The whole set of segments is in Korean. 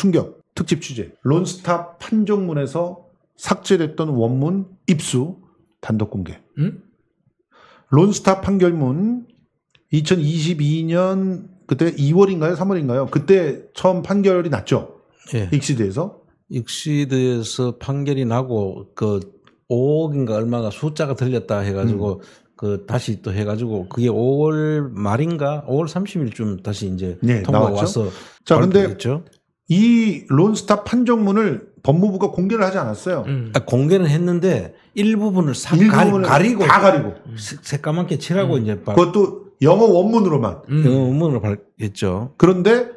충격 특집 취재 론스타 판정문에서 삭제됐던 원문 입수 단독 공개. 음? 론스타 판결문 2022년 그때 2월인가요, 3월인가요? 그때 처음 판결이 났죠. 예. 익시드에서. 익시드에서 판결이 나고 그 5억인가 얼마가 숫자가 들렸다 해가지고 음. 그 다시 또 해가지고 그게 5월 말인가 5월 30일쯤 다시 이제 네, 예, 통과 나왔어 와서 자 근데 했죠? 이 론스타 판정문을 법무부가 공개를 하지 않았어요. 음. 아, 공개는 했는데 일부분을 싹 일부분을 가리, 고다 가리고 새까맣게 음. 칠하고 음. 이제 그것도 영어 원문으로만 음. 영어 원문으로 했죠. 그런데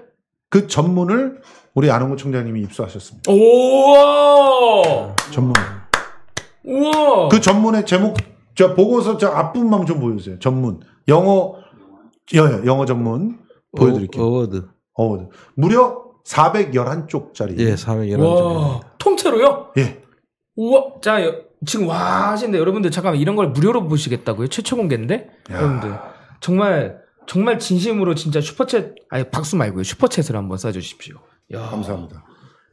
그 전문을 우리 안홍구 총장님이 입수하셨습니다. 오! 전문. 우와! 그 전문의 제목 저 보고서 저 앞부분만 좀 보여주세요. 전문 영어 영어 전문 어, 보여드릴게요. 어, 워드 어워드 무려 411쪽짜리. 예, 411쪽. 통째로요? 예. 우와, 자, 지금 와 하시는데 여러분들 잠깐만 이런 걸 무료로 보시겠다고요? 최초 공개인데? 야. 여러분들 정말 정말 진심으로 진짜 슈퍼챗 아니 박수 말고요. 슈퍼챗을 한번 써 주십시오. 감사합니다.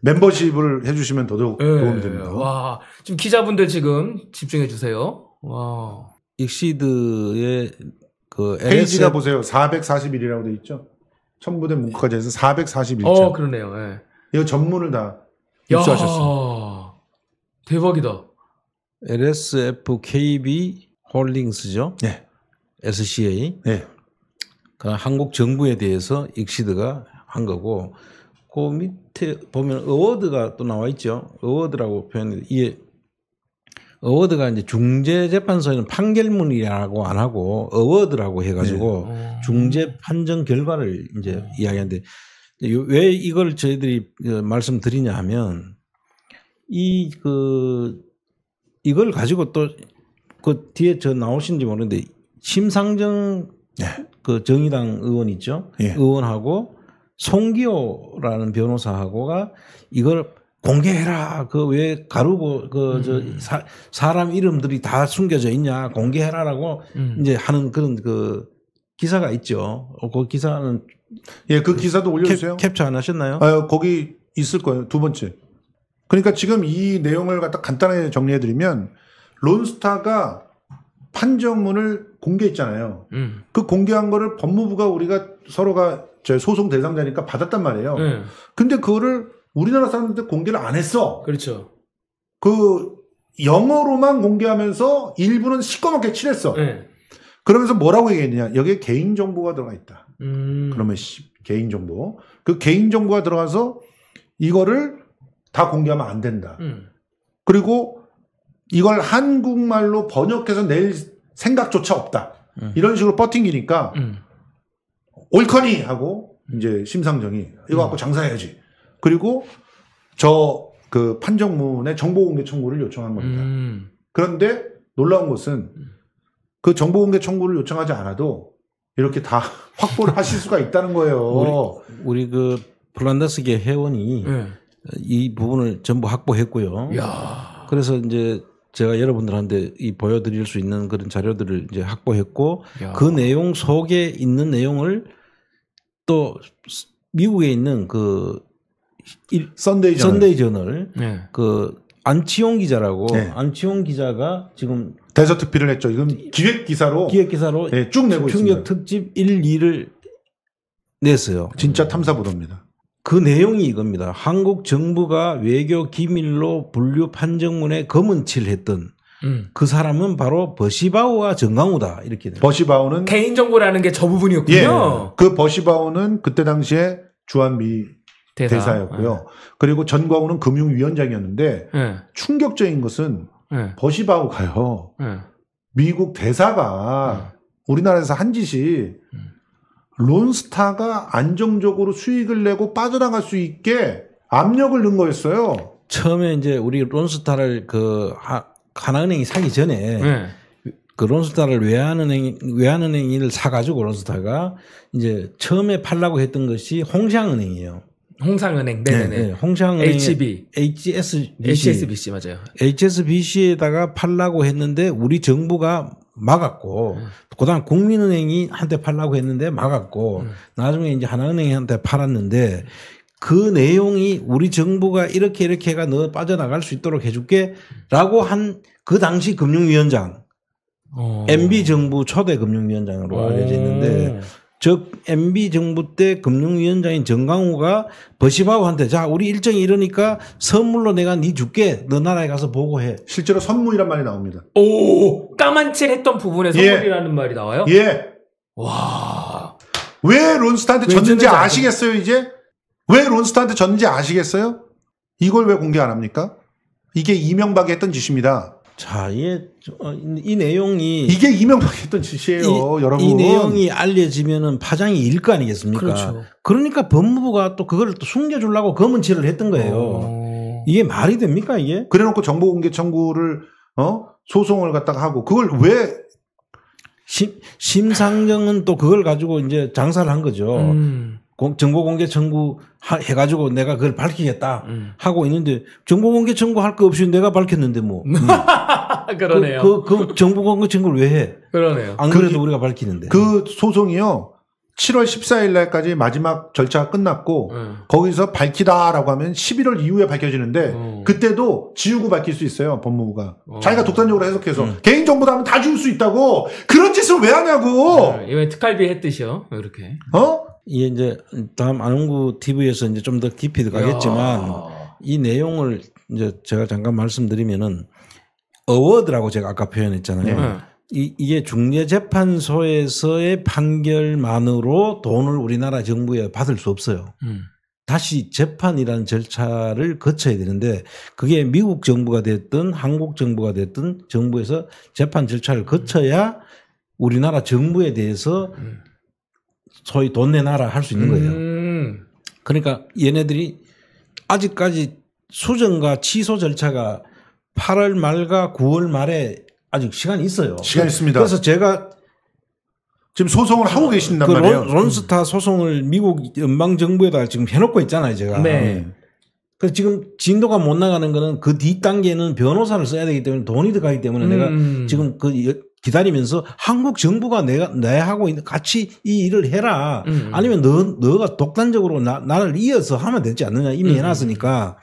멤버십을 해 주시면 더더욱 예, 도움이 됩니다. 와. 지금 기자분들 지금 집중해 주세요. 와. 익시드의 그 페이지가 보세요. 441이라고 돼 있죠? 천부대 문과까지 서4 4 1점 어, 그러네요. 예. 이거 전문을 다 입수하셨어요. 대박이다. LSFKB 홀링스죠. 네. SCA. 네. 그 한국 정부에 대해서 익시드가 한 거고 그 밑에 보면 어워드가 또 나와 있죠. 어워드라고 표현이 이게 어워드가 이제 중재재판소에는 판결문이라고 안 하고 어워드라고 해가지고 네. 어. 중재 판정 결과를 이제 네. 이야기하는데 왜 이걸 저희들이 어, 말씀드리냐 하면 이 그 이걸 가지고 또 그 뒤에 저 나오신지 모르는데 심상정 네. 그 정의당 의원 있죠 예. 의원하고 송기호라는 변호사하고가 이걸 공개해라. 그 왜 가루고 그저 음. 사람 이름들이 다 숨겨져 있냐. 공개해라라고 음. 이제 하는 그런 그 기사가 있죠. 어, 그 기사는 예, 그 기사도 올려 주세요. 캡처 안 하셨나요? 아, 거기 있을 거예요. 두 번째. 그러니까 지금 이 내용을 갖다 간단하게 정리해 드리면 론스타가 판정문을 공개했잖아요. 음. 그 공개한 거를 법무부가 우리가 서로가 저 소송 대상자니까 받았단 말이에요. 음. 근데 그거를 우리나라 사람들 공개를 안 했어. 그렇죠. 그 영어로만 공개하면서 일부는 시꺼멓게 칠했어. 네. 그러면서 뭐라고 얘기했냐? 여기에 개인 정보가 들어가 있다. 음. 그러면 개인 정보. 그 개인 정보가 들어가서 이거를 다 공개하면 안 된다. 음. 그리고 이걸 한국말로 번역해서 낼 생각조차 없다. 음. 이런 식으로 버팅기니까 옳거니 음. 하고 이제 심상정이 이거 갖고 음. 장사해야지. 그리고 저 그 판정문에 정보공개 청구를 요청한 겁니다. 음. 그런데 놀라운 것은 음. 그 정보공개 청구를 요청하지 않아도 이렇게 다 확보를 하실 수가 있다는 거예요. 우리, 우리 그 폴란다스계 회원이 네. 이 부분을 전부 확보했고요. 야. 그래서 이제 제가 여러분들한테 이 보여드릴 수 있는 그런 자료들을 이제 확보했고 야. 그 내용 속에 있는 내용을 또 미국에 있는 그 선데이 저널. 썬데이 저널. 네. 그 안치홍 기자라고 네. 안치홍 기자가 지금 대서 특필을 했죠. 이건 기획 기사로 기획 기사로 네, 쭉 내고 충격 있습니다. 특집 1, 2를 냈어요. 진짜 네. 탐사 보도입니다. 그 내용이 이겁니다. 한국 정부가 외교 기밀로 분류 판정문에 검은 칠했던 음. 그 사람은 바로 버시바오와 정강우다 이렇게 돼요. 버시바오는 개인 정보라는 게 저 부분이었군요. 예. 그버시바오는 그때 당시에 주한미 대사. 였고요 그리고 전광훈은 금융위원장이었는데 예. 충격적인 것은 예. 버시바고 가요. 예. 미국 대사가 우리나라에서 한 짓이 음. 론스타가 안정적으로 수익을 내고 빠져나갈 수 있게 압력을 넣은 거였어요. 처음에 이제 우리 론스타를 그 하, 하나은행이 사기 전에 네. 그 론스타를 외환은행 외환은행을 사가지고 론스타가 이제 처음에 팔라고 했던 것이 홍상은행이에요. 홍상은행, 네네네. 네, 네. 홍상은행. HB. HSBC. HSBC, 맞아요. HSBC에다가 팔라고 했는데 우리 정부가 막았고, 음. 그 다음 국민은행이 한테 팔라고 했는데 막았고, 음. 나중에 이제 하나은행한테 팔았는데, 그 내용이 우리 정부가 이렇게 이렇게 해가 너 빠져나갈 수 있도록 해줄게 라고 한 그 당시 금융위원장 어. MB 정부 초대 금융위원장으로 알려져 있는데 즉 MB 정부 때 금융위원장인 정강우가 버시바우한테 자 우리 일정이 이러니까 선물로 내가 네 줄게 너 나라에 가서 보고해. 실제로 선물이란 말이 나옵니다. 오 까만칠했던 부분에 예. 선물이라는 예. 말이 나와요? 예. 와. 왜 론스타한테 왜 졌는지 아시겠어요 이제? 왜 론스타한테 졌는지 아시겠어요? 이걸 왜 공개 안 합니까? 이게 이명박이 했던 짓입니다. 자, 예, 이 내용이 이게 이명박이 했던 짓이에요, 이, 여러분. 이 내용이 알려지면은 파장이 일 거 아니겠습니까? 그렇죠. 그러니까 법무부가 또그걸또 숨겨주려고 검은치를 했던 거예요. 오. 어. 이게 말이 됩니까 이게? 그래놓고 정보공개 청구를 어 소송을 갖다가 하고 그걸 왜 심, 심상정은 또 그걸 가지고 이제 장사를 한 거죠. 음. 정보 공개 청구 해가지고 내가 그걸 밝히겠다 음. 하고 있는데 정보 공개 청구할 거 없이 내가 밝혔는데 뭐. 음. 그러네요. 그, 그, 그 정보 공개 청구를 왜 해? 그러네요. 안 그 그래도 그, 우리가 밝히는데. 그 소송이요. 7월 14일 날까지 마지막 절차가 끝났고 음. 거기서 밝히다라고 하면 11월 이후에 밝혀지는데 음. 그때도 지우고 밝힐 수 있어요 법무부가 어. 자기가 독단적으로 해석해서 음. 개인 정보도 하면 다 지울 수 있다고 그런 짓을 왜 하냐고 아, 이번에 특할비 했듯이요 이렇게 어 이게 이제 다음 안원구 TV에서 이제 좀 더 깊이 들어가겠지만 이 내용을 이제 제가 잠깐 말씀드리면은 어워드라고 제가 아까 표현했잖아요. 네. 이, 이게 중재재판소에서의 판결만으로 돈을 우리나라 정부에 받을 수 없어요. 음. 다시 재판이라는 절차를 거쳐야 되는데 그게 미국 정부가 됐든 한국 정부가 됐든 정부에서 재판 절차를 거쳐야 우리나라 정부에 대해서 음. 소위 돈 내놔라 할 수 있는 거예요. 음. 그러니까 얘네들이 아직까지 수정과 취소 절차가 8월 말과 9월 말에 아직 시간이 있어요. 시간 있습니다. 그래서 제가 지금 소송을 하고 계신단 그 말이에요. 론스타 소송을 미국 연방 정부에다 지금 해놓고 있잖아요, 제가. 네. 그 지금 진도가 못 나가는 거는 그뒷 단계는 변호사를 써야 되기 때문에 돈이 들어가기 때문에 음. 내가 지금 그 기다리면서 한국 정부가 내가 내하고 같이 이 일을 해라. 음. 아니면 너 너가 독단적으로 나, 나를 이어서 하면 되지 않느냐 이미 음. 해놨으니까.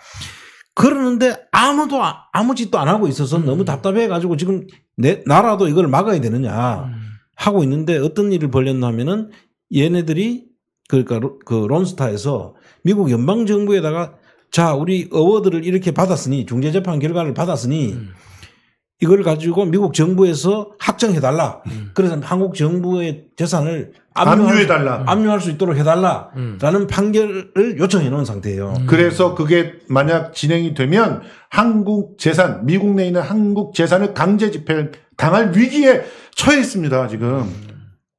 그러는데 아무도 아, 아무 짓도 안 하고 있어서 음. 너무 답답해가지고 지금 내 나라도 이걸 막아야 되느냐 음. 하고 있는데 어떤 일을 벌였냐면은 얘네들이 그러니까 그 론스타에서 미국 연방 정부에다가 자 우리 어워드를 이렇게 받았으니 중재 재판 결과를 받았으니. 음. 이걸 가지고 미국 정부에서 확정해달라. 음. 그래서 한국 정부의 재산을 압류해달라. 음. 압류할 수 있도록 해달라. 라는 음. 판결을 요청해 놓은 상태예요. 음. 그래서 그게 만약 진행이 되면 한국 재산, 미국 내에 있는 한국 재산을 강제 집행 당할 위기에 처해 있습니다, 지금.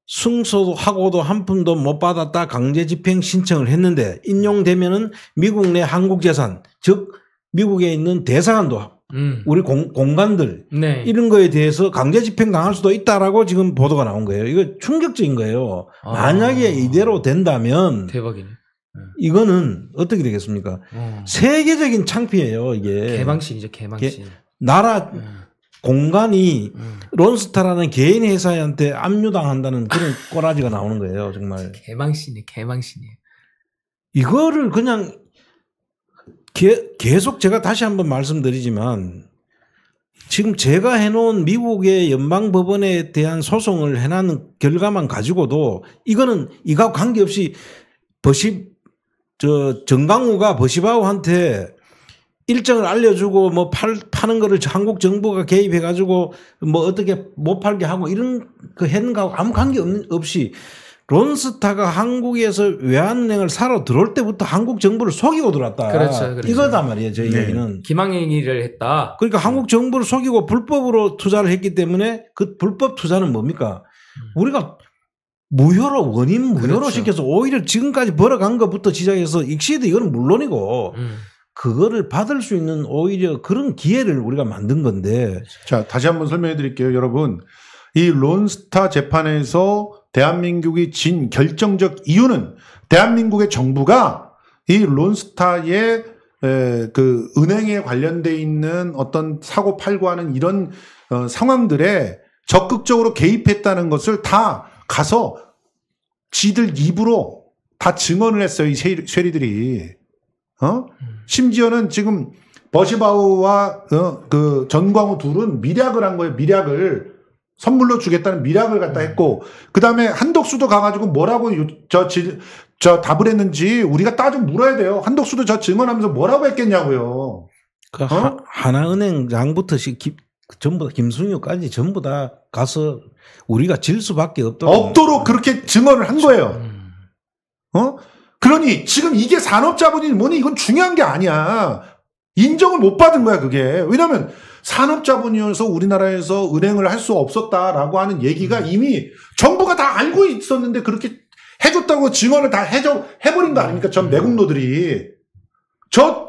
승소도 하고도 한 푼도 못 받았다 강제 집행 신청을 했는데 인용되면은 미국 내 한국 재산, 즉 미국에 있는 대사관도 음. 우리 공, 공간들 네. 이런 거에 대해서 강제 집행 당할 수도 있다라고 지금 보도가 나온 거예요. 이거 충격적인 거예요. 아. 만약에 이대로 된다면 대박이네. 네. 이거는 어떻게 되겠습니까? 어. 세계적인 창피예요, 이게. 개방신이죠, 개방신. 개, 나라 음. 공간이 음. 론스타라는 개인 회사한테 압류당한다는 그런 꼬라지가 나오는 거예요, 정말. 개망신이 개망신이에요. 이거를 그냥 게, 계속 제가 다시 한번 말씀드리지만 지금 제가 해놓은 미국의 연방법원에 대한 소송을 해놓은 결과만 가지고도 이거는 이가 관계없이 버시 저 정강우가 버시바우한테 일정을 알려주고 뭐 팔, 파는 거를 한국 정부가 개입해가지고 뭐 어떻게 못 팔게 하고 이런 그 했는가 아무 관계 없이 론스타가 한국에서 외환은행을 사러 들어올 때부터 한국 정부를 속이고 들어왔다. 그렇죠. 그렇죠. 이거다 말이에요. 저희 네. 얘기는. 기망행위를 했다. 그러니까 한국 정부를 속이고 불법으로 투자를 했기 때문에 그 불법 투자는 뭡니까? 음. 우리가 무효로 원인 무효로 그렇죠. 시켜서 오히려 지금까지 벌어간 것부터 시작해서 익시드 이거는 물론이고 음. 그거를 받을 수 있는 오히려 그런 기회를 우리가 만든 건데 자 다시 한번 설명해 드릴게요 여러분 이 론스타 재판에서 대한민국이 진 결정적 이유는 대한민국의 정부가 이 론스타의 에, 그 은행에 관련돼 있는 어떤 사고 팔고하는 이런 어, 상황들에 적극적으로 개입했다는 것을 다 가서 지들 입으로 다 증언을 했어요 이 쇠리, 들이 어? 심지어는 지금 버시바우와 어, 그 전광우 둘은 미략을 한 거예요 미략을 선물로 주겠다는 미락을 갖다 음. 했고 그다음에 한덕수도 가가지고 뭐라고 저, 지, 저 답을 했는지 우리가 따져 물어야 돼요. 한덕수도 저 증언하면서 뭐라고 했겠냐고요. 그 어? 하, 나은행장부터 시, 전부 다 김승유까지 전부 다 가서 우리가 질 수밖에 없도록 없도록 그렇게 증언을 한 거예요. 어? 그러니 지금 이게 산업자본이 뭐니 이건 중요한 게 아니야. 인정을 못 받은 거야 그게. 왜냐하면 산업자본이어서 우리나라에서 은행을 할 수 없었다라고 하는 얘기가 음. 이미 정부가 다 알고 있었는데 그렇게 해줬다고 증언을 다 해줘, 해버린 거 아닙니까? 전 매국노들이. 음. 저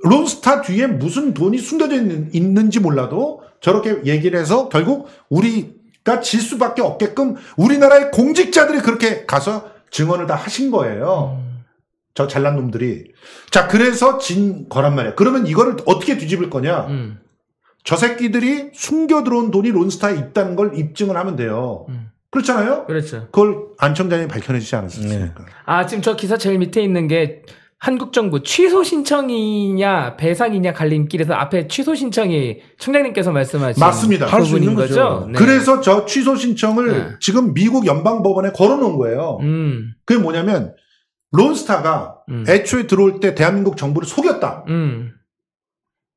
론스타 뒤에 무슨 돈이 숨겨져 있는, 지 몰라도 저렇게 얘기를 해서 결국 우리가 질 수밖에 없게끔 우리나라의 공직자들이 그렇게 가서 증언을 다 하신 거예요. 음. 저 잘난 놈들이. 자, 그래서 진 거란 말이야. 그러면 이거를 어떻게 뒤집을 거냐? 음. 저 새끼들이 숨겨 들어온 돈이 론스타에 있다는 걸 입증을 하면 돼요. 음. 그렇잖아요? 그렇죠. 그걸 안청장이 밝혀내지 않았습니까? 네. 아, 지금 저 기사 제일 밑에 있는 게 한국 정부 취소 신청이냐 배상이냐 갈림길에서 앞에 취소 신청이 청장님께서 말씀하신 맞습니다. 할 수 있는 거죠. 거죠? 네. 그래서 저 취소 신청을 네. 지금 미국 연방 법원에 걸어놓은 거예요. 음. 그게 뭐냐면 론스타가 음. 애초에 들어올 때 대한민국 정부를 속였다. 음.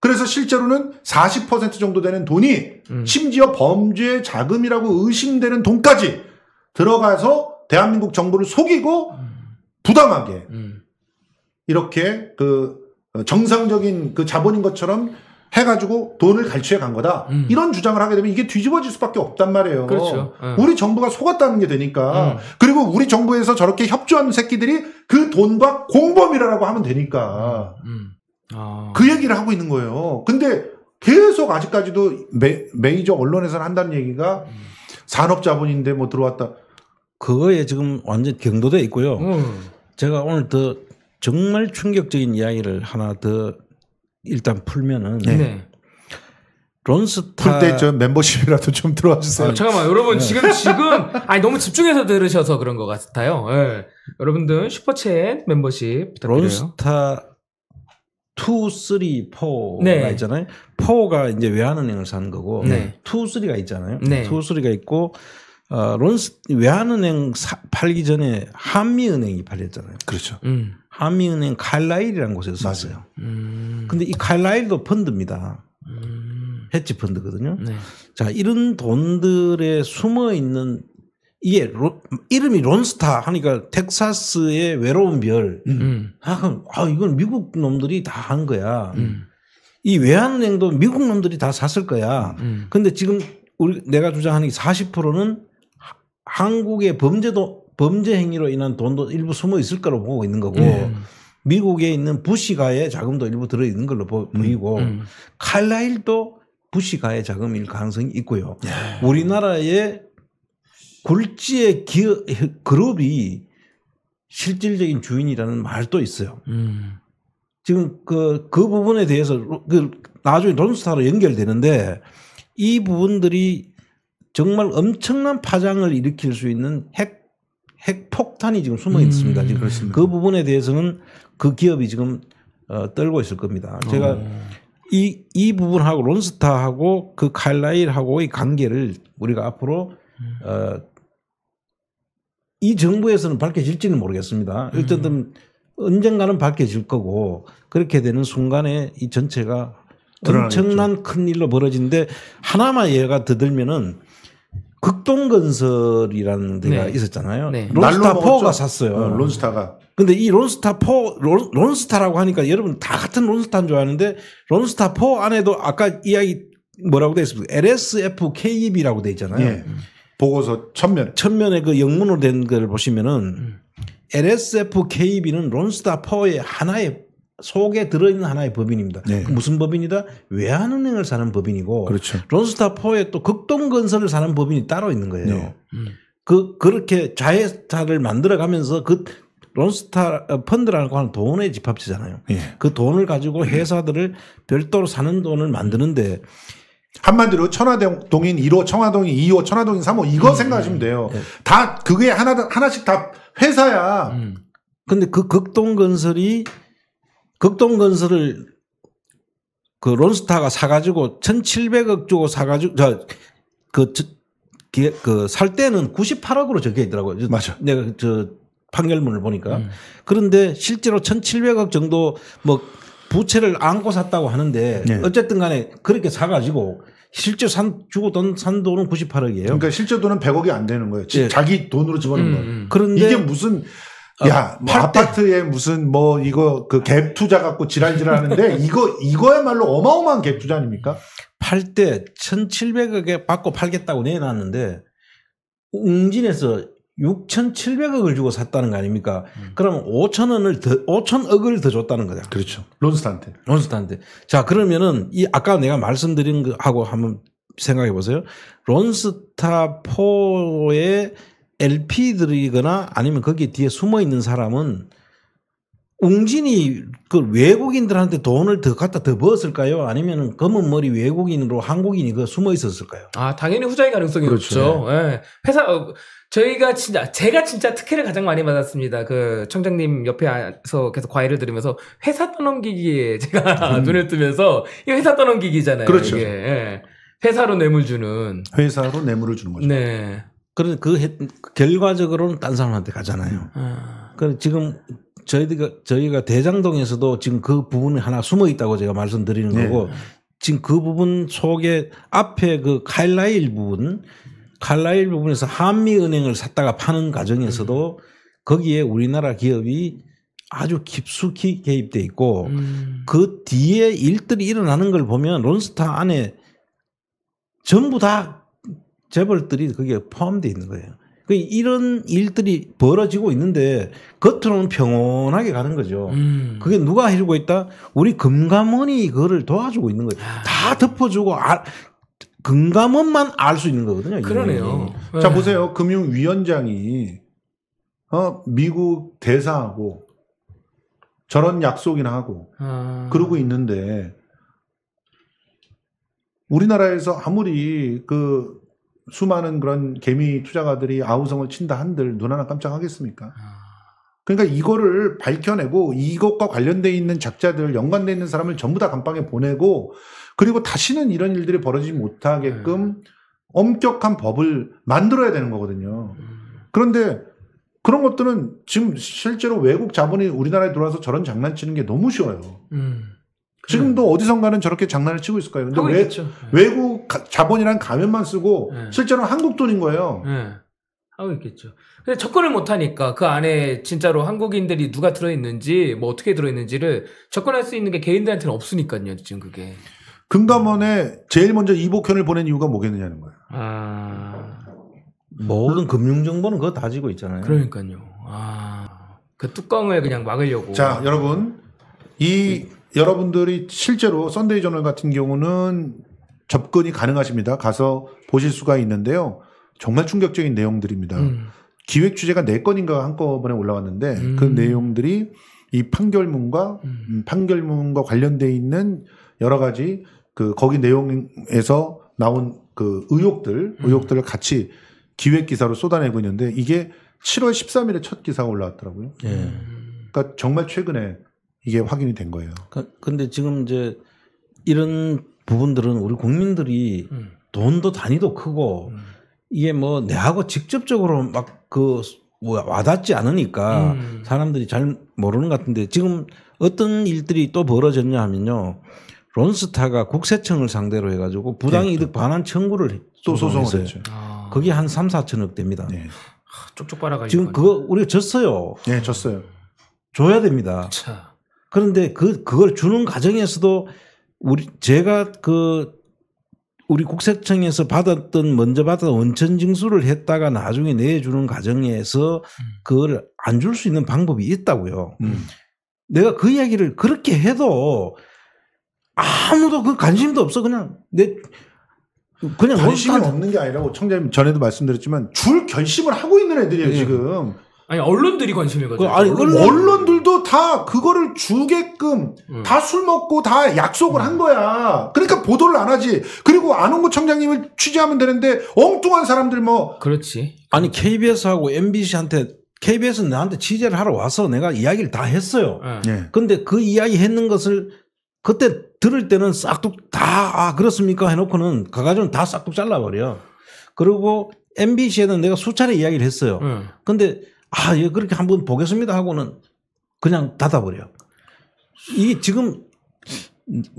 그래서 실제로는 40% 정도 되는 돈이 음. 심지어 범죄 자금이라고 의심되는 돈까지 들어가서 대한민국 정부를 속이고 음. 부당하게 음. 이렇게 그 정상적인 그 자본인 것처럼 해가지고 돈을 갈취해 간 거다. 음. 이런 주장을 하게 되면 이게 뒤집어질 수밖에 없단 말이에요. 그렇죠. 음. 우리 정부가 속았다는 게 되니까. 음. 그리고 우리 정부에서 저렇게 협조하는 새끼들이 그 돈과 공범이라고 하면 되니까. 음. 아. 그 얘기를 하고 있는 거예요. 근데 계속 아직까지도 메, 메이저 언론에서는 한다는 얘기가 음. 산업자본인데 뭐 들어왔다. 그거에 지금 완전 경도돼 있고요. 음. 제가 오늘 더 정말 충격적인 이야기를 하나 더 일단 풀면은 네. 네. 론스타 풀때저 멤버십이라도 좀 들어와 주세요. 아, 잠깐만 여러분 네. 지금 지금 아니 너무 집중해서 들으셔서 그런 것 같아요. 네. 여러분들 슈퍼챗 멤버십 부탁드려요. 론스타 2, 3, 4가 네. 있잖아요. 4가 이제 외환은행을 산 거고 네. 2, 3가 있잖아요. 네. 2, 3가 있고 어, 론스 외환은행 사, 팔기 전에 한미은행이 팔렸잖아요. 그렇죠. 음. 한미은행 칼라일이라는 곳에서 샀어요. 음. 근데 이 칼라일도 펀드입니다. 음. 헤지 펀드거든요. 네. 자 이런 돈들에 숨어 있는 이게 로, 이름이 론스타 하니까 텍사스의 외로운 별. 음. 아, 그럼, 아, 이건 미국 놈들이 다 한 거야. 음. 이 외환은행도 미국 놈들이 다 샀을 거야. 음. 근데 지금 우리 내가 주장하는 게 40%는 한국의 범죄도 범죄 행위로 인한 돈도 일부 숨어 있을 거로 보고 있는 거고 음. 미국에 있는 부시가의 자금도 일부 들어 있는 걸로 음. 보이고 음. 칼라일도 부시가의 자금일 가능성이 있고요. 예. 우리나라의 굴지의 기업, 그룹이 실질적인 주인이라는 말도 있어요. 음. 지금 그, 그 부분에 대해서 그 나중에 론스타로 연결되는데 이 부분들이 정말 엄청난 파장을 일으킬 수 있는 핵, 핵 폭탄이 지금 숨어 음, 있습니다. 지금 그렇습니다. 그 부분에 대해서는 그 기업이 지금 어, 떨고 있을 겁니다. 제가 어. 이, 이 부분하고 론스타하고 그 칼라일하고의 관계를 우리가 앞으로 음. 어, 이 정부에서는 밝혀질지는 모르겠습니다. 어쨌든 음. 언젠가는 밝혀질 거고 그렇게 되는 순간에 이 전체가 드러나겠죠. 엄청난 큰 일로 벌어지는데 하나만 얘가 드들면은 극동건설이라는 데가 네. 있었잖아요. 네. 론스타4가 샀어요. 어, 론스타가. 근데 이 론스타4, 론, 론스타라고 하니까 여러분 다 같은 론스타인 줄 아는데 론스타4 안에도 아까 이야기 뭐라고 돼 있습니까? LSF KEB라고 돼 있잖아요. 네. 보고서 천면. 천면에 그 영문으로 된 걸 보시면은 음. LSF KB는 론스타 파워의 하나의 속에 들어있는 하나의 법인입니다. 네. 그 무슨 법인이다? 외환은행을 사는 법인이고, 그렇죠. 론스타 포에 또 극동건설을 사는 법인이 따로 있는 거예요. 네. 음. 그 그렇게 자회사를 만들어가면서 그 론스타 어, 펀드라고 하는 돈의 집합체잖아요. 네. 예. 그 돈을 가지고 회사들을 별도로 사는 돈을 만드는데 한마디로 천화동인 1호, 청화동인 2호, 천화동인 3호 이거 음, 생각하시면 음, 돼요. 네. 다 그게 하나 하나씩 다 회사야. 음. 근데 그 극동 건설이 극동 건설을 그 론스타가 사가지고 1,700억 주고 사가지고 저 그 그살 그, 그 때는 98억으로 적혀 있더라고요. 맞아. 내가 저 판결문을 보니까 음. 그런데 실제로 1,700억 정도 뭐 부채를 안고 샀다고 하는데 네. 어쨌든 간에 그렇게 사가지고 실제 산 주고 돈 산 돈은 98억이에요. 그러니까 실제 돈은 100억이 안 되는 거예요. 네. 자기 돈으로 집어넣은 음, 거예요. 음. 그런데 이게 무슨 어, 야, 뭐 아파트에 무슨 뭐 이거 그 갭 투자 갖고 지랄지랄 하는데 이거 이거야말로 어마어마한 갭 투자 아닙니까? 팔 때 1,700억에 받고 팔겠다고 내놨는데 응진에서 6,700억을 주고 샀다는 거 아닙니까? 음. 그럼 5,000원을 더, 5,000억을 더 줬다는 거죠 그렇죠. 론스타한테. 론스타한테. 자, 그러면은 이 아까 내가 말씀드린 거하고 그, 한번 생각해 보세요. 론스타 4의 LP들이거나 아니면 거기 뒤에 숨어 있는 사람은 웅진이 그 외국인들한테 돈을 더 갖다 더 벌었을까요? 아니면 검은 머리 외국인으로 한국인이 그 숨어 있었을까요? 아 당연히 후자의 가능성이 그렇죠. 높죠. 예. 회사 어, 저희가 진짜 제가 진짜 특혜를 가장 많이 받았습니다. 그 청장님 옆에서 계속 과외를 들으면서 회사 떠넘기기에 제가 음. 눈을 뜨면서 이 회사 떠넘기기잖아요. 그렇죠. 이게. 예. 회사로 뇌물 주는 회사로 뇌물을 주는 거죠. 네. 그런그 결과적으로는 딴 사람한테 가잖아요. 아... 그 지금 저희가 저희가 대장동에서도 지금 그 부분이 하나 숨어 있다고 제가 말씀드리는 네. 거고 지금 그 부분 속에 앞에 그 칼라일 부분 칼라일 부분에서 한미은행을 샀다가 파는 과정에서도 거기에 우리나라 기업이 아주 깊숙이 개입돼 있고 음. 그 뒤에 일들이 일어나는 걸 보면 론스타 안에 전부 다 재벌들이 그게 포함되어 있는 거예요. 그 이런 일들이 벌어지고 있는데 겉으로는 평온하게 가는 거죠. 음. 그게 누가 해주고 있다? 우리 금감원이 그거를 도와주고 있는 거예요. 아. 다 덮어주고 아, 금감원만 알 수 있는 거거든요. 그러네요. 예. 네. 자 보세요. 금융위원장이 어, 미국 대사하고 저런 약속이나 하고 아. 그러고 있는데 우리나라에서 아무리 그 수많은 그런 개미 투자가들이 아우성을 친다 한들 눈 하나 깜짝하겠습니까? 아. 그러니까 이거를 밝혀내고 이것과 관련돼 있는 작자들 연관돼 있는 사람을 전부 다 감방에 보내고 그리고 다시는 이런 일들이 벌어지지 못하게끔 네. 엄격한 법을 만들어야 되는 거거든요. 음. 그런데 그런 것들은 지금 실제로 외국 자본이 우리나라에 들어와서 저런 장난치는 게 너무 쉬워요. 음. 지금도 음. 어디선가는 저렇게 장난을 치고 있을 거예요. 근데 외, 예. 외국 가, 자본이란 가면만 쓰고 예. 실제로 한국 돈인 거예요. 예. 하고 있겠죠. 근데 접근을 못하니까 그 안에 진짜로 한국인들이 누가 들어있는지 뭐 어떻게 들어있는지를 접근할 수 있는 게 개인들한테는 없으니까요. 지금 그게. 금감원에 제일 먼저 이복현을 보낸 이유가 뭐겠느냐는 거예요. 아... 모든 금융정보는 그거 다지고 있잖아요. 그러니까요. 아... 그 뚜껑을 그냥 막으려고. 자, 여러분. 이 네. 여러분들이 실제로 썬데이 저널 같은 경우는 접근이 가능하십니다. 가서 보실 수가 있는데요. 정말 충격적인 내용들입니다. 음. 기획 주제가 4건인가 한꺼번에 올라왔는데 그 음. 그 내용들이 이 판결문과 음. 음. 판결문과 관련돼 있는 여러 가지 그 거기 내용에서 나온 그 의혹들 음. 의혹들을 같이 기획 기사로 쏟아내고 있는데 이게 7월 13일에 첫 기사가 올라왔더라고요. 예. 그러니까 정말 최근에 이게 확인이 된 거예요. 그, 근데 지금 이제 이런 부분들은 우리 국민들이 음. 돈도 단위도 크고 음. 이게 뭐 내하고 직접적으로 막그뭐 와닿지 않으니까 음. 사람들이 잘 모르는 것 같은데 지금 어떤 일들이 또 벌어졌냐 하면요. 론스타가 국세청을 상대로 해가지고 부당이득 네. 반환 청구를 또 소송을 했죠. 아. 그게 한 3, 4천억 됩니다. 네. 아, 쪽쪽 빨아가 지금 그거 우리가 졌어요. 네, 졌어요. 줘야 됩니다. 차. 그런데 그 그걸 주는 과정에서도 우리 제가 그 우리 국세청에서 받았던 먼저 받았던 원천 징수를 했다가 나중에 내주는 과정에서 음. 그걸 안 줄 수 있는 방법이 있다고요. 음. 내가 그 이야기를 그렇게 해도 아무도 그 관심도 없어 그냥 내 그냥 관심이 없는 게 아니라고 청자님 전에도 말씀드렸지만 줄 결심을 하고 있는 애들이에요 네. 지금. 아니 언론들이 관심이거든요. 아니 언론. 언론들 그들도 다 그거를 주게끔 음. 다술 먹고 다 약속을 음. 한 거야. 그러니까 보도를 안 하지. 그리고 안홍구 청장님을 취재하면 되는데 엉뚱한 사람들 뭐. 그렇지. 아니 KBS하고 MBC한테 KBS는 나한테 취재를 하러 와서 내가 이야기를 다 했어요. 네. 근데 그 이야기 했는 것을 그때 들을 때는 싹둑 다, 아, 그렇습니까? 해놓고는 가가지고는 다 싹둑 잘라버려. 그리고 MBC에는 내가 수차례 이야기를 했어요. 네. 근데 아, 예, 그렇게 한번 보겠습니다 하고는 그냥 닫아버려. 이게 지금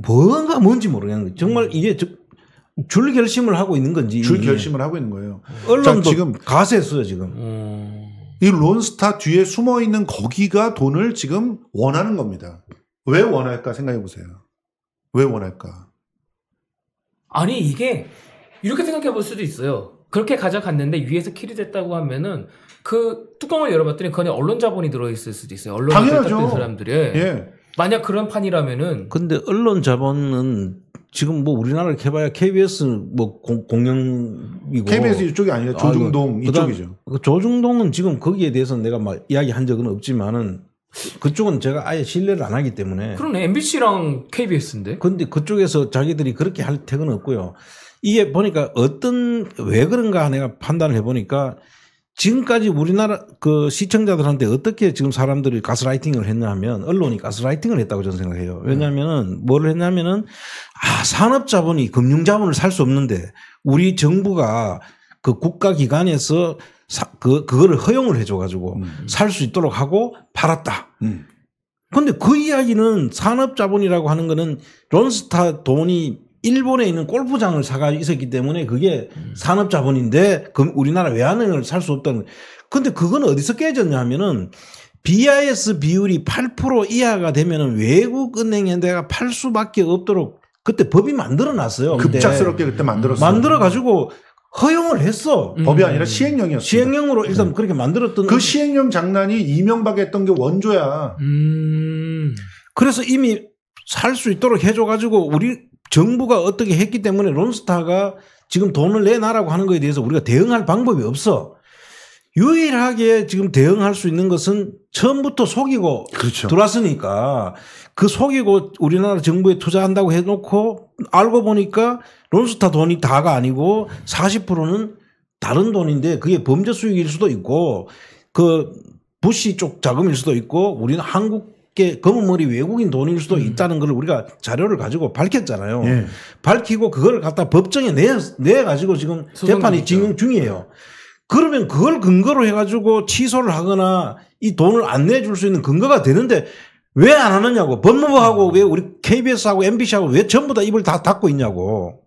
뭔가 뭔지 모르겠는 거 정말 이게 줄 결심을 하고 있는 건지. 줄 결심을 하고 있는 거예요. 언론도 자, 지금 가세했어요 지금. 음... 이 론스타 뒤에 숨어 있는 거기가 돈을 지금 원하는 겁니다. 왜 원할까 생각해 보세요. 왜 원할까? 아니 이게 이렇게 생각해 볼 수도 있어요. 그렇게 가져갔는데 위에서 킬이 됐다고 하면은 그 뚜껑을 열어봤더니 그 안에 언론 자본이 들어있을 수도 있어요. 언론 자본 사람들이. 예. 만약 그런 판이라면은. 근데 언론 자본은 지금 뭐 우리나라를 해봐야 KBS 뭐 공, 공영이고 KBS 이쪽이 아니라 아, 조중동 아, 이쪽이죠. 그 조중동은 지금 거기에 대해서 내가 막 이야기한 적은 없지만은 그쪽은 제가 아예 신뢰를 안 하기 때문에. 그러네 MBC랑 KBS인데. 근데 그쪽에서 자기들이 그렇게 할 택은 없고요. 이게 보니까 어떤 왜 그런가 내가 판단을 해보니까 지금까지 우리나라 그 시청자들한테 어떻게 지금 사람들이 가스라이팅을 했냐 하면 언론이 가스라이팅을 했다고 저는 생각해요. 네. 왜냐하면은 뭘 했냐면은 아, 산업자본이 금융자본을 살 수 없는데 우리 정부가 그 국가기관에서 그, 그거를 허용을 해줘가지고 음. 음. 살수 있도록 하고 팔았다. 음. 근데 그 이야기는 산업자본이라고 하는 거는 론스타 돈이 일본에 있는 골프장을 사가 있었기 때문에 그게 음. 산업자본인데 그 우리나라 외환행을 살 수 없다는. 그런데 그건 어디서 깨졌냐 하면은 BIS 비율이 8% 이하가 되면은 외국 은행에다가 팔 수밖에 없도록 그때 법이 만들어 놨어요. 급작스럽게 그때 만들었어. 만들어 가지고 허용을 했어. 음. 법이 아니라 시행령이었어. 시행령으로 일단 음. 그렇게 만들었던 그 시행령 장난이 이명박 했던 게 원조야. 음. 그래서 이미 살 수 있도록 해줘가지고 우리 정부가 어떻게 했기 때문에 론스타가 지금 돈을 내놔라고 하는 것에 대해서 우리가 대응할 방법이 없어. 유일하게 지금 대응할 수 있는 것은 처음부터 속이고 그렇죠. 들어왔으니까 그 속이고 우리나라 정부에 투자한다고 해놓고 알고 보니까 론스타 돈이 다가 아니고 40%는 다른 돈인데 그게 범죄 수익일 수도 있고 그 부시 쪽 자금일 수도 있고 우리는 한국 게 검은 머리 외국인 돈일 수도 음. 있다는 걸 우리가 자료를 가지고 밝혔잖아요. 예. 밝히고 그걸 갖다 법정에 내, 내 가지고 지금 재판이 진행 중이에요. 그러면 그걸 근거로 해가지고 취소를 하거나 이 돈을 안 내줄 수 있는 근거가 되는데 왜 안 하느냐고 법무부하고 음. 왜 우리 KBS하고 MBC하고 왜 전부 다 입을 다 닫고 있냐고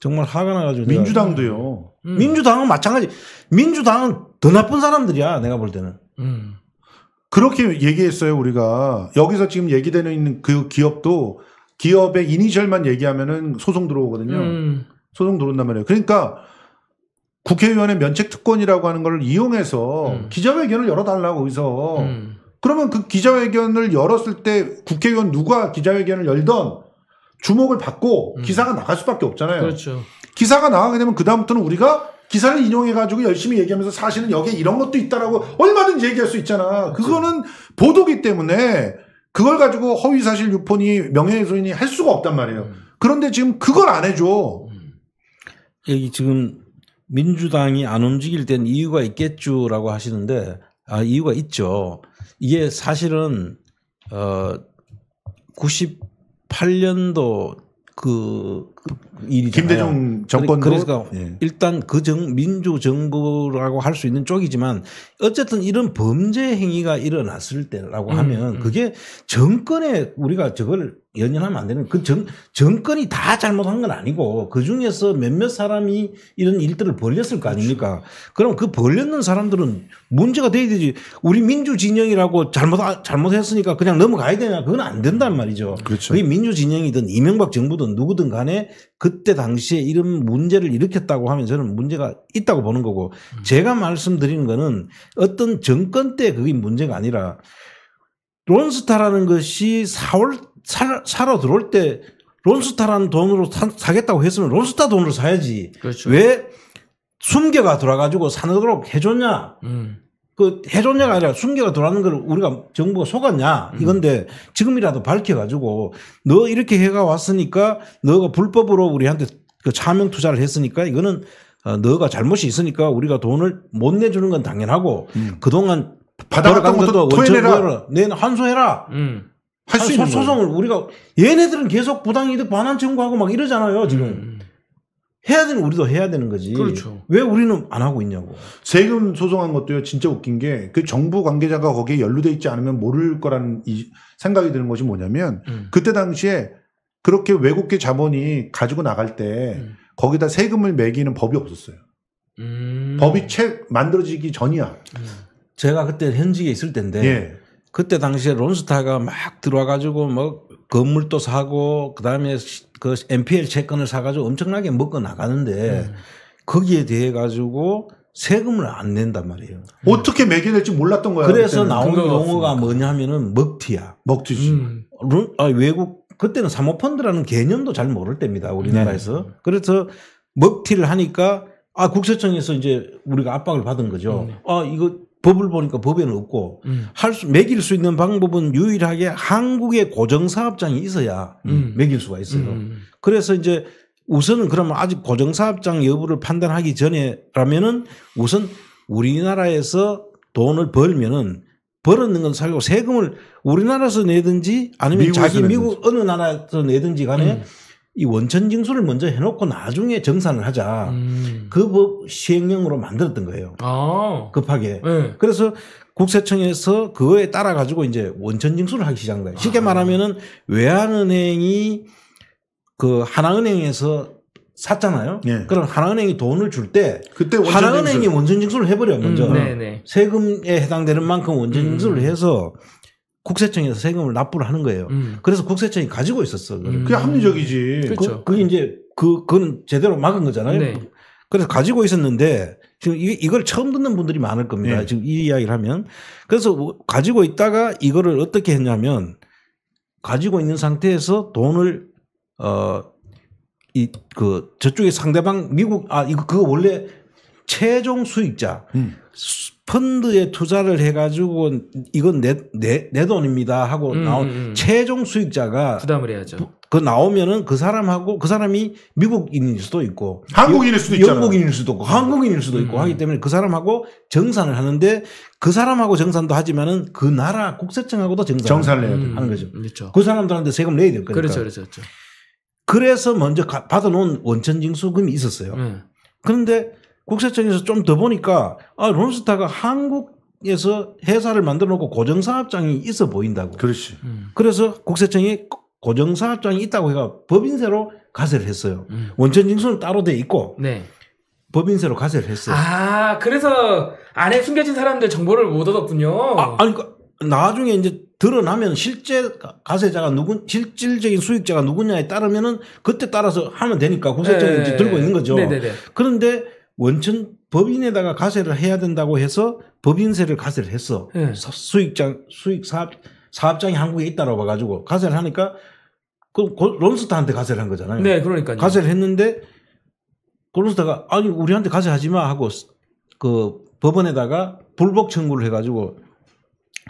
정말 화가 나가지고 민주당도요. 음. 민주당은 마찬가지. 민주당은 더 나쁜 사람들이야 내가 볼 때는. 음. 그렇게 얘기했어요, 우리가. 여기서 지금 얘기되는 있는 그 기업도 기업의 이니셜만 얘기하면은 소송 들어오거든요. 음. 소송 들어온단 말이에요. 그러니까 국회의원의 면책 특권이라고 하는 걸 이용해서 음. 기자회견을 열어달라고 해서 음. 그러면 그 기자회견을 열었을 때 국회의원 누가 기자회견을 열던 주목을 받고 음. 기사가 나갈 수밖에 없잖아요. 그렇죠. 기사가 나가게 되면 그다음부터는 우리가 기사를 인용해가지고 열심히 얘기하면서 사실은 여기에 이런 것도 있다라고 얼마든지 얘기할 수 있잖아. 그거는 보도기 때문에 그걸 가지고 허위사실 유포니 명예훼손이 할 수가 없단 말이에요. 그런데 지금 그걸 안 해줘. 여기 예, 지금 민주당이 안 움직일 땐 이유가 있겠죠라고 하시는데 아 이유가 있죠. 이게 사실은 어 98년도 그 일이잖 김대중 그러니까 정권도 그러니까 예. 일단 그 정 민주 정부라고 할 수 있는 쪽이지만 어쨌든 이런 범죄 행위가 일어났을 때라고 음, 하면 음. 그게 정권에 우리가 저걸 연연하면 안 되는 그 정, 정권이 다 잘못한 건 아니고 그 중에서 몇몇 사람이 이런 일들을 벌렸을 거 아닙니까? 그렇죠. 그럼 그 벌렸는 사람들은 문제가 돼야 되지. 우리 민주 진영이라고 잘못 잘못했으니까 그냥 넘어가야 되냐? 그건 안 된단 말이죠. 그렇죠. 그게 민주 진영이든 이명박 정부든 누구든 간에 그때 당시에 이런 문제를 일으켰다고 하면 저는 문제가 있다고 보는 거고 음. 제가 말씀드린 거는 어떤 정권 때 그게 문제가 아니라 론스타라는 것이 사월 사, 사러 들어올 때 론스타라는 돈으로 사, 겠다고 했으면 론스타 돈으로 사야지 그렇죠. 왜 숨겨가 들어가지고 사도록 해줬냐 음. 그 해줬냐가 아니라 숨겨가 돌아는 걸 우리가 정부가 속았냐 음. 이건데 지금이라도 밝혀가지고 너 이렇게 해가 왔으니까 너가 불법으로 우리한테 그 차명 투자를 했으니까 이거는 어, 너가 잘못이 있으니까 우리가 돈을 못 내주는 건 당연하고 음. 그동안 받아갔던 것도 토해내라. 내는 환수해라. 음. 할수 있는 소송을 우리가 얘네들은 계속 부당이득 반환 청구하고 막 이러잖아요 지금. 음. 해야 되는 우리도 해야 되는 거지. 그렇죠. 왜 우리는 안 하고 있냐고. 세금 소송한 것도요. 진짜 웃긴 게 그 정부 관계자가 거기에 연루돼 있지 않으면 모를 거라는 이 생각이 드는 것이 뭐냐면 음. 그때 당시에 그렇게 외국계 자본이 가지고 나갈 때 음. 거기다 세금을 매기는 법이 없었어요. 음. 법이 책 만들어지기 전이야. 음. 제가 그때 현직에 있을 때인데 예. 그때 당시에 론스타가 막 들어와 가지고 뭐 건물도 사고 그다음에 그 NPL 채권을 사가지고 엄청나게 먹고 나가는데 음. 네. 거기에 대해 가지고 세금을 안 낸단 말이에요. 음. 어떻게 매겨낼지 몰랐던 거야. 그래서 나온 용어가 뭐냐면은 먹튀야. 먹튀지. 음. 아, 외국 그때는 사모펀드라는 개념도 잘 모를 때입니다. 우리나라에서. 네. 그래서 먹튀를 하니까 아 국세청에서 이제 우리가 압박을 받은 거죠. 네. 아 이거 법을 보니까 법에는 없고 음. 할수 매길 수 있는 방법은 유일하게 한국의 고정 사업장이 있어야 음. 매길 수가 있어요. 음. 음, 음. 그래서 이제 우선은 그러면 아직 고정 사업장 여부를 판단하기 전에라면은 우선 우리나라에서 돈을 벌면은 벌었는 건 사고 세금을 우리나라에서 내든지 아니면 자기 미국 어느 나라에서 내든지 간에 음. 이 원천 징수를 먼저 해놓고 나중에 정산을 하자 음. 그법 시행령으로 만들었던 거예요. 아. 급하게. 네. 그래서 국세청에서 그거에 따라 가지고 이제 원천 징수를 하기 시작한 거예요. 쉽게 아. 말하면은 외환은행이 그 하나은행에서 샀잖아요. 네. 그럼 하나은행이 돈을 줄때 그때 원천 하나은행이 원천 징수를 해버려 먼저 음, 네, 네. 세금에 해당되는 만큼 원천 음. 징수를 음. 해서 국세청에서 세금을 납부를 하는 거예요. 음. 그래서 국세청이 가지고 있었어. 음. 그게 합리적이지. 그렇죠. 그, 게 그 이제 그 그건 제대로 막은 거잖아요. 네. 그래서 가지고 있었는데 지금 이, 이걸 처음 듣는 분들이 많을 겁니다. 네. 지금 이 이야기를 하면 그래서 뭐 가지고 있다가 이거를 어떻게 했냐면 가지고 있는 상태에서 돈을 어 이 그 저쪽에 상대방 미국 아 이거 그거 원래 최종 수익자 음. 펀드에 투자를 해가지고 이건 내, 내, 내 돈입니다 하고 음, 나온 음. 음. 최종 수익자가 부담을 해야죠. 그 나오면은 그 사람하고 그 사람이 미국인일 수도 있고 한국인일 수도 있고 영국인일 수도 있고 한국인일 수도 있고 음, 음. 하기 때문에 그 사람하고 정산을 하는데 그 사람하고 정산도 하지만은 그 나라 국세청하고도 정산을, 정산을 해야 음. 하는 거죠. 음, 그렇죠. 그 사람들한테 세금 내야 될 거니까. 그렇죠, 그렇죠. 그 그래서 먼저 받아놓은 원천 징수금이 있었어요. 네. 그런데 국세청에서 좀 더 보니까 아, 론스타가 한국에서 회사를 만들어 놓고 고정사업장이 있어 보인다고. 그렇지. 음. 그래서 국세청이 고정사업장이 있다고 해가 법인세로 가세를 했어요. 음. 원천 징수는 따로 돼 있고 네. 법인세로 가세를 했어요. 아 그래서 안에 숨겨진 사람들 정보를 못 얻었군요. 아, 아니 그 나중에 이제 드러나면 실제 가세자가 누군 실질적인 수익자가 누구냐에 따르면은 그때 따라서 하면 되니까 국세청이 네. 이제 들고 네. 있는 거죠. 네네네. 네, 네. 그런데 원천 법인에다가 과세를 해야 된다고 해서 법인세를 과세를 했어. 네. 수익장 수익 사업 사업장이 한국에 있다라고 봐가지고 과세를 하니까 그 론스타한테 과세를 한 거잖아요. 네, 그러니까 과세를 했는데 론스타가 아니 우리한테 과세하지 마 하고 그 법원에다가 불복 청구를 해가지고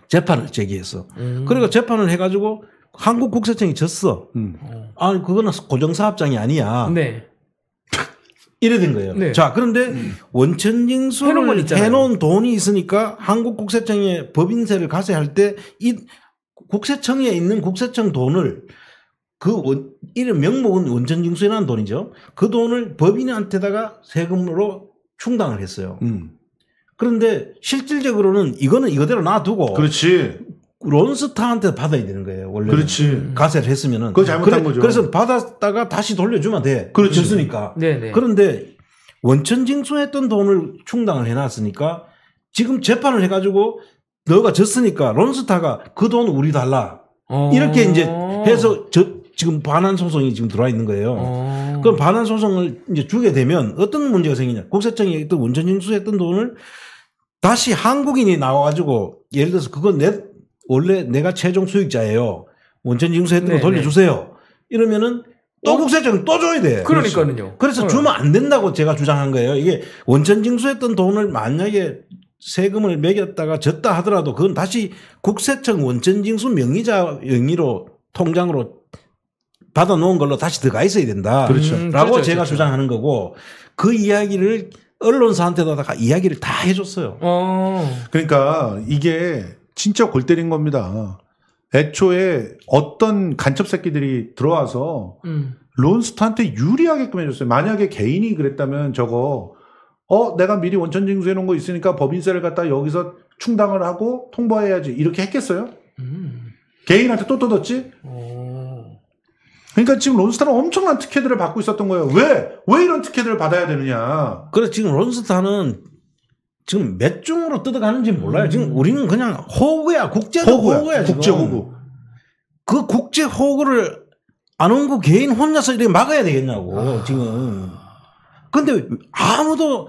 재판을 제기했어. 음. 그러니까 재판을 해가지고 한국국세청이 졌어. 음. 아니 그거는 고정사업장이 아니야. 네. 이래 된 거예요. 네. 자, 그런데 음. 원천징수를 해놓은, 해놓은, 돈이 있으니까 한국국세청에 법인세를 가세할 때 이 국세청에 있는 국세청 돈을 그 원, 이런 명목은 원천징수라는 돈이죠. 그 돈을 법인한테다가 세금으로 충당을 했어요. 음. 그런데 실질적으로는 이거는 이거대로 놔두고 그렇지. 론스타한테 받아야 되는 거예요. 원래 그렇지. 가세를 했으면은. 그거 잘못한 그래, 거죠. 그래서 받았다가 다시 돌려주면 돼. 그렇지. 줬으니까. 네네. 그런데 원천 징수했던 돈을 충당을 해놨으니까 지금 재판을 해가지고 너가 졌으니까 론스타가 그 돈 우리 달라. 어. 이렇게 이제 해서 저, 지금 반환 소송이 지금 들어와 있는 거예요. 어. 그럼 반환 소송을 이제 주게 되면 어떤 문제가 생기냐. 국세청이 했던 원천 징수했던 돈을 다시 한국인이 나와가지고 예를 들어서 그건내 원래 내가 최종 수익자예요. 원천 징수했던 네거 돌려주세요. 네. 이러면은 또 어? 국세청은 또 줘야 돼. 그러니까요. 그래서 어. 주면 안 된다고 제가 주장한 거예요. 이게 원천 징수했던 돈을 만약에 세금을 매겼다가 졌다 하더라도 그건 다시 국세청 원천 징수 명의자 명의로 통장으로 받아 놓은 걸로 다시 들어가 있어야 된다. 그렇죠. 음, 음, 라고 그렇죠, 제가 그렇죠. 주장하는 거고 그 이야기를 언론사한테도 다가 이야기를 다 해줬어요. 어. 그러니까 이게 진짜 골 때린 겁니다. 애초에 어떤 간첩 새끼들이 들어와서 음. 론스타한테 유리하게끔 해줬어요. 만약에 개인이 그랬다면 저거 어 내가 미리 원천 징수해 놓은 거 있으니까 법인세를 갖다 여기서 충당을 하고 통보해야지 이렇게 했겠어요? 음. 개인한테 또떠었지 그러니까 지금 론스타는 엄청난 특혜들을 받고 있었던 거예요. 왜? 왜 이런 특혜들을 받아야 되느냐? 그래 서 지금 론스타는 지금 몇 중으로 뜯어가는지 몰라요. 음. 지금 우리는 그냥 호구야. 국제 호구야. 호구야 국제 호구. 그 국제 호구를 안 온거 그 개인 혼자서 이렇게 막아야 되겠냐고 아. 지금. 근데 아무도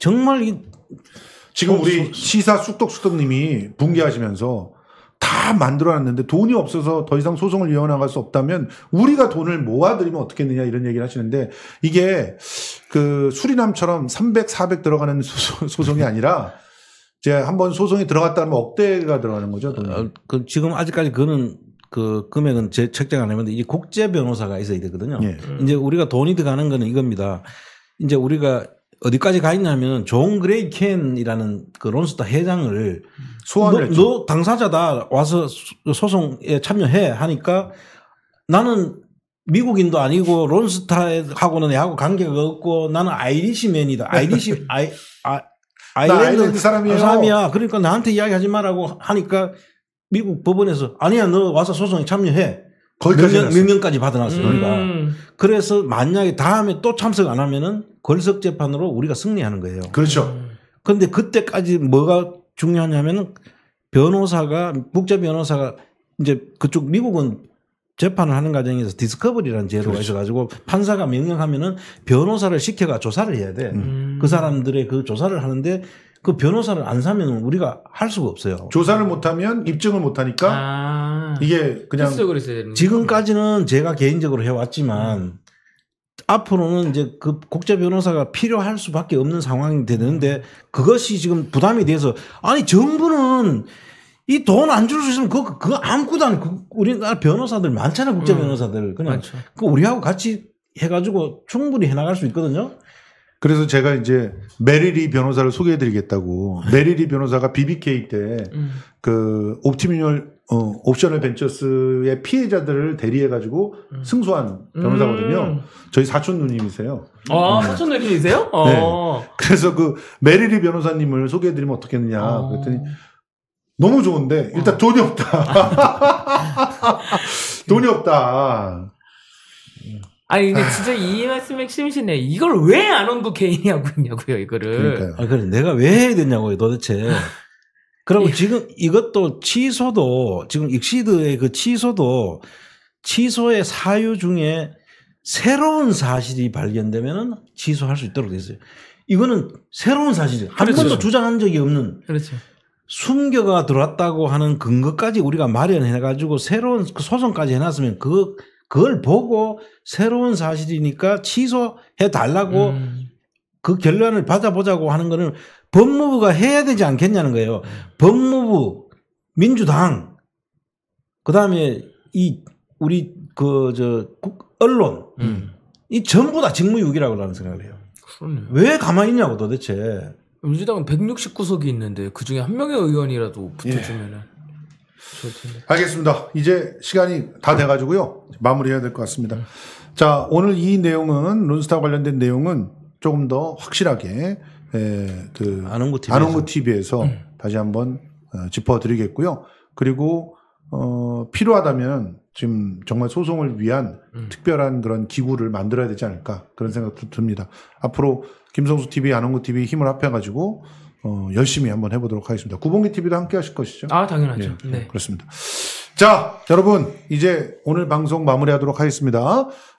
정말 이 지금 어, 우리 시사 쑥덕쑥덕님이 붕괴하시면서 다 만들어놨는데 돈이 없어서 더 이상 소송을 이어나갈 수 없다면 우리가 돈을 모아드리면 어떻겠느냐 이런 얘기를 하시는데 이게 그 수리남처럼 300, 400 들어가는 소송, 이 아니라 이제 한번 소송이 들어갔다 하면 억대가 들어가는 거죠. 어, 그 지금 아직까지 그는 그 금액은 제 책정 안 했는데 이제 국제 변호사가 있어야 되거든요. 예. 이제 우리가 돈이 들어가는 거는 이겁니다. 이제 우리가 어디까지 가 있냐면 존 그레이 켄이라는 그 론스타 회장을 소환을 너, 너 당사자다 와서 소송에 참여해 하니까 나는 미국인도 아니고 론스타하고는 내하고 관계가 없고 나는 아이리시맨이다. 아이리시 아이 아 아일랜드 그 사람이야. 사람이야. 그러니까 나한테 이야기하지 말라고 하니까 미국 법원에서 아니야 너 와서 소송에 참여해. 거기까지 몇, 명, 몇 명까지 받아놨어요. 음. 우리가. 그래서 만약에 다음에 또 참석 안 하면은 걸석 재판으로 우리가 승리하는 거예요. 그렇죠. 그런데 그때까지 뭐가 중요하냐면은 변호사가 국제 변호사가 이제 그쪽 미국은 재판을 하는 과정에서 디스커버리라는 제도가 그렇죠. 있어가지고 판사가 명령하면은 변호사를 시켜가 조사를 해야 돼. 음. 그 사람들의 그 조사를 하는데 그 변호사를 안 사면 우리가 할 수가 없어요. 조사를 못하면 입증을 못하니까 아. 이게 그냥 지금까지는 제가 개인적으로 해왔지만 음. 앞으로는 이제 그 국제 변호사가 필요할 수밖에 없는 상황이 되는데 그것이 지금 부담이 돼서 아니 정부는 이 돈 안 줄 수 있으면 그거, 그거 아무것도 안, 그 우리나라 변호사들 많잖아, 요 국제 음, 변호사들. 그냥. 그 우리하고 같이 해가지고 충분히 해나갈 수 있거든요. 그래서 제가 이제 메리리 변호사를 소개해드리겠다고 네. 메리리 변호사가 BBK 때그 음. 그 옵티미널 어, 옵셔널 벤처스의 피해자들을 대리해가지고 음. 승소한 변호사거든요. 음. 저희 사촌 누님이세요. 아, 네. 사촌 누님이세요? 네. 어. 네. 그래서 그 메리리 변호사님을 소개해드리면 어떻겠느냐. 어. 그랬더니 너무 좋은데 일단 돈이 없다. 돈이 없다. 아니 근데 아. 진짜 이 말씀 핵심이시네. 이걸 왜 안온구 개인이 하고 있냐고요, 이거를. 그러니까요. 아, 그래 내가 왜 해야 되냐고요, 도대체. 그리고 예. 지금 이것도 취소도 지금 익시드의 그 취소도 취소의 사유 중에 새로운 사실이 발견되면은 취소할 수 있도록 돼 있어요. 이거는 새로운 사실이에요. 한 그렇죠. 번도 주장한 적이 없는. 그렇죠. 숨겨가 들어왔다고 하는 근거까지 우리가 마련해 가지고 새로운 그 소송까지 해놨으면 그 그걸 보고 새로운 사실이니까 취소해 달라고 음. 그 결론을 받아보자고 하는 거는 법무부가 해야 되지 않겠냐는 거예요. 음. 법무부, 민주당, 그 다음에 이 우리 그 저 언론 음. 이 전부 다 직무유기라고 나는 생각을 해요. 그러네요. 왜 가만히 있냐고 도대체. 민주당은 169석이 있는데 그 중에 한 명의 의원이라도 붙여주면은 예. 좋던데. 알겠습니다. 이제 시간이 다 돼가지고요. 마무리해야 될 것 같습니다. 자, 오늘 이 내용은 론스타 관련된 내용은 조금 더 확실하게 에, 그아농구 TV에서, 아는구 TV에서 음. 다시 한번 어, 짚어드리겠고요. 그리고 어, 필요하다면 지금 정말 소송을 위한 음. 특별한 그런 기구를 만들어야 되지 않을까 그런 생각도 듭니다. 앞으로 김성수 TV, 아농구 TV 힘을 합해가지고 어, 열심히 한번 해보도록 하겠습니다. 구봉기 TV도 함께 하실 것이죠? 아, 당연하죠. 네. 네. 그렇습니다. 자, 여러분, 이제 오늘 방송 마무리하도록 하겠습니다.